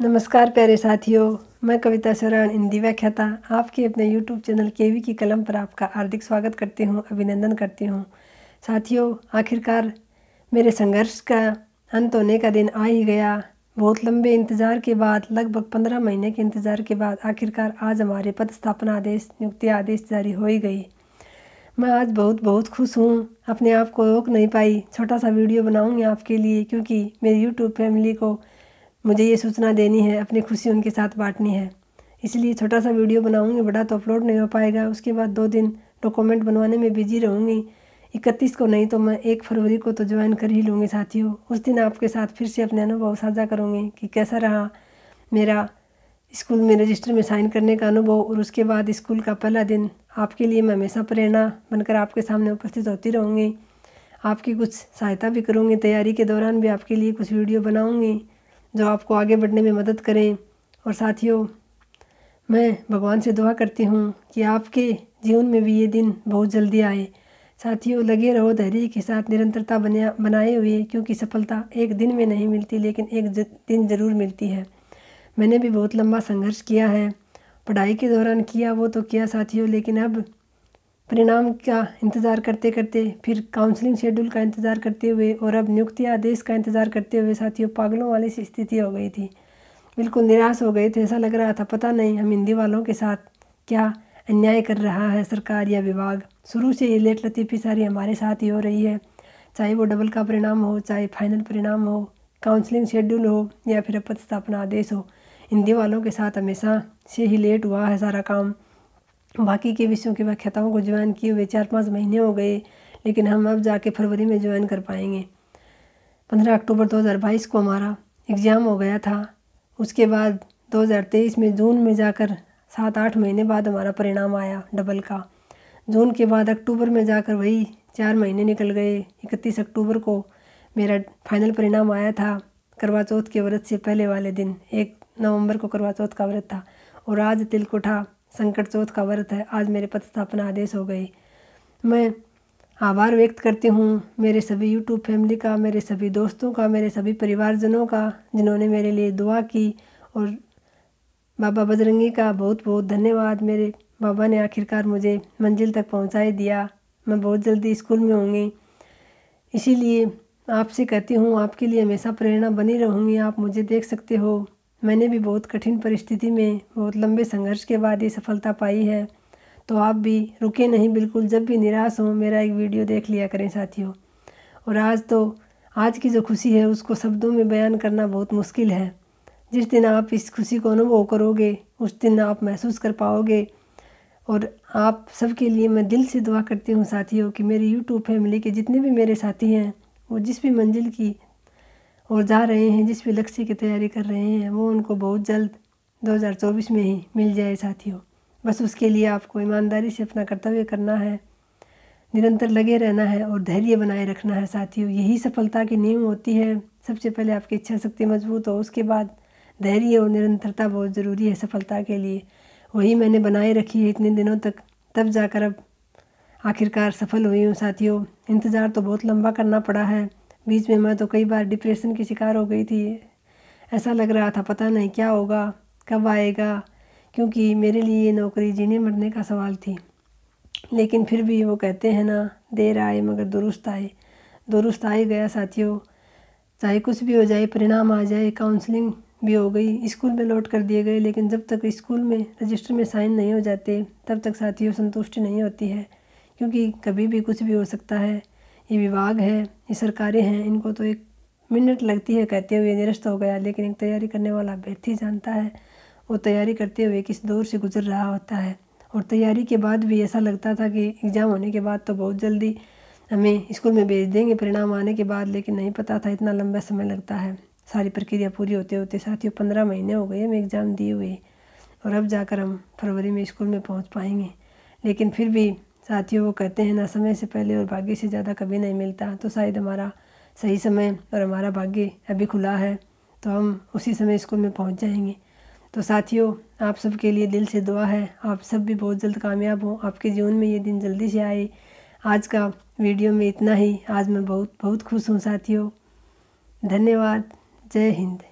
नमस्कार प्यारे साथियों मैं कविता शरण हिंदी व्याख्याता आपके अपने यूट्यूब चैनल के की कलम पर आपका हार्दिक स्वागत करती हूँ अभिनंदन करती हूँ साथियों आखिरकार मेरे संघर्ष का अंत होने का दिन आ ही गया बहुत लंबे इंतज़ार के बाद लगभग पंद्रह महीने के इंतज़ार के बाद आखिरकार आज हमारे पदस्थापना आदेश नियुक्ति आदेश जारी हो ही गई मैं आज बहुत बहुत खुश हूँ अपने आप को रोक नहीं पाई छोटा सा वीडियो बनाऊँगी आपके लिए क्योंकि मेरी यूट्यूब फैमिली को मुझे ये सूचना देनी है अपनी खुशी उनके साथ बांटनी है इसलिए छोटा सा वीडियो बनाऊंगी बड़ा तो अपलोड नहीं हो पाएगा उसके बाद दो दिन डॉक्यूमेंट बनवाने में बिजी रहूँगी इकतीस को नहीं तो मैं एक फरवरी को तो ज्वाइन कर ही लूँगी साथियों उस दिन आपके साथ फिर से अपने अनुभव साझा करूँगी कि कैसा रहा मेरा स्कूल में रजिस्टर में साइन करने का अनुभव और उसके बाद स्कूल का पहला दिन आपके लिए मैं हमेशा प्रेरणा बनकर आपके सामने उपस्थित होती रहूँगी आपकी कुछ सहायता भी करूँगी तैयारी के दौरान भी आपके लिए कुछ वीडियो बनाऊँगी जो आपको आगे बढ़ने में मदद करें और साथियों मैं भगवान से दुआ करती हूँ कि आपके जीवन में भी ये दिन बहुत जल्दी आए साथियों लगे रहो धैर्य के साथ निरंतरता बने बनाए हुए क्योंकि सफलता एक दिन में नहीं मिलती लेकिन एक ज, दिन ज़रूर मिलती है मैंने भी बहुत लंबा संघर्ष किया है पढ़ाई के दौरान किया वो तो किया साथियों लेकिन अब परिणाम का इंतज़ार करते करते फिर काउंसलिंग शेड्यूल का इंतज़ार करते हुए और अब नियुक्ति आदेश का इंतज़ार करते हुए साथियों पागलों वाली सी स्थिति हो गई थी बिल्कुल निराश हो गए थे ऐसा लग रहा था पता नहीं हम हिंदी वालों के साथ क्या अन्याय कर रहा है सरकार या विभाग शुरू से ही लेट लतीफ़ी सारी हमारे साथ ही हो रही है चाहे वो डबल का परिणाम हो चाहे फाइनल परिणाम हो काउंसलिंग शेड्यूल हो या फिर पद स्थापना आदेश हो हिंदी वालों के साथ हमेशा से ही लेट हुआ है सारा काम बाकी के विषयों की व्याख्याताओं को ज्वाइन किए हुए चार पाँच महीने हो गए लेकिन हम अब जाके फरवरी में ज्वाइन कर पाएंगे पंद्रह अक्टूबर बाईस को हमारा एग्ज़ाम हो गया था उसके बाद 2023 में जून में जाकर सात आठ महीने बाद हमारा परिणाम आया डबल का जून के बाद अक्टूबर में जाकर वही चार महीने निकल गए इकतीस अक्टूबर को मेरा फाइनल परिणाम आया था करवा चौथ के व्रत से पहले वाले दिन एक नवंबर को करवा चौथ का व्रत था और आज तिलकुठा संकट चौथ का व्रत है आज मेरे पदस्थापना आदेश हो गए मैं आभार व्यक्त करती हूँ मेरे सभी यूट्यूब फैमिली का मेरे सभी दोस्तों का मेरे सभी परिवारजनों का जिन्होंने मेरे लिए दुआ की और बाबा बजरंगी का बहुत बहुत धन्यवाद मेरे बाबा ने आखिरकार मुझे मंजिल तक पहुँचा ही दिया मैं बहुत जल्दी स्कूल में होंगी इसीलिए आपसे कहती हूँ आपके लिए हमेशा प्रेरणा बनी रहूँगी आप मुझे देख सकते हो मैंने भी बहुत कठिन परिस्थिति में बहुत लंबे संघर्ष के बाद ये सफलता पाई है तो आप भी रुके नहीं बिल्कुल जब भी निराश हो मेरा एक वीडियो देख लिया करें साथियों और आज तो आज की जो खुशी है उसको शब्दों में बयान करना बहुत मुश्किल है जिस दिन आप इस खुशी को अनुभव करोगे उस दिन आप महसूस कर पाओगे और आप सबके लिए मैं दिल से दुआ करती हूँ साथियों कि मेरी यूट्यूब फैमिली के जितने भी मेरे साथी हैं वो जिस भी मंजिल की और जा रहे हैं जिस भी लक्ष्य की तैयारी कर रहे हैं वो उनको बहुत जल्द 2024 में ही मिल जाए साथियों बस उसके लिए आपको ईमानदारी से अपना कर्तव्य करना है निरंतर लगे रहना है और धैर्य बनाए रखना है साथियों यही सफलता की नींव होती है सबसे पहले आपकी इच्छा शक्ति मजबूत हो उसके बाद धैर्य और निरंतरता बहुत ज़रूरी है सफलता के लिए वही मैंने बनाए रखी है इतने दिनों तक तब जाकर अब आखिरकार सफल हुई हूँ साथियों इंतज़ार तो बहुत लंबा करना पड़ा है बीच में मैं तो कई बार डिप्रेशन की शिकार हो गई थी ऐसा लग रहा था पता नहीं क्या होगा कब आएगा क्योंकि मेरे लिए ये नौकरी जीने मरने का सवाल थी लेकिन फिर भी वो कहते हैं ना देर आए मगर दुरुस्त आए दुरुस्त आ ही गया साथियों चाहे कुछ भी हो जाए परिणाम आ जाए काउंसलिंग भी हो गई स्कूल में लौट कर दिए गए लेकिन जब तक स्कूल में रजिस्टर में साइन नहीं हो जाते तब तक साथियों संतुष्टि नहीं होती है क्योंकि कभी भी कुछ भी हो सकता है ये विभाग है ये सरकारें हैं इनको तो एक मिनट लगती है कहते हुए निरस्त हो गया लेकिन एक तैयारी करने वाला अभ्यर्थी जानता है वो तैयारी करते हुए किस दौर से गुजर रहा होता है और तैयारी के बाद भी ऐसा लगता था कि एग्ज़ाम होने के बाद तो बहुत जल्दी हमें स्कूल में भेज देंगे परिणाम आने के बाद लेकिन नहीं पता था इतना लंबा समय लगता है सारी प्रक्रिया पूरी होते होते साथियों पंद्रह महीने हो गए हमें एग्ज़ाम दिए हुए और अब जाकर हम फरवरी में स्कूल में पहुंच पाएंगे लेकिन फिर भी साथियों वो कहते हैं ना समय से पहले और भाग्य से ज़्यादा कभी नहीं मिलता तो शायद हमारा सही समय और हमारा भाग्य अभी खुला है तो हम उसी समय स्कूल में पहुंच जाएंगे तो साथियों आप सबके लिए दिल से दुआ है आप सब भी बहुत जल्द कामयाब हो आपके जीवन में ये दिन जल्दी से आए आज का वीडियो में इतना ही आज मैं बहुत बहुत खुश हूँ साथियों धन्यवाद जय हिंद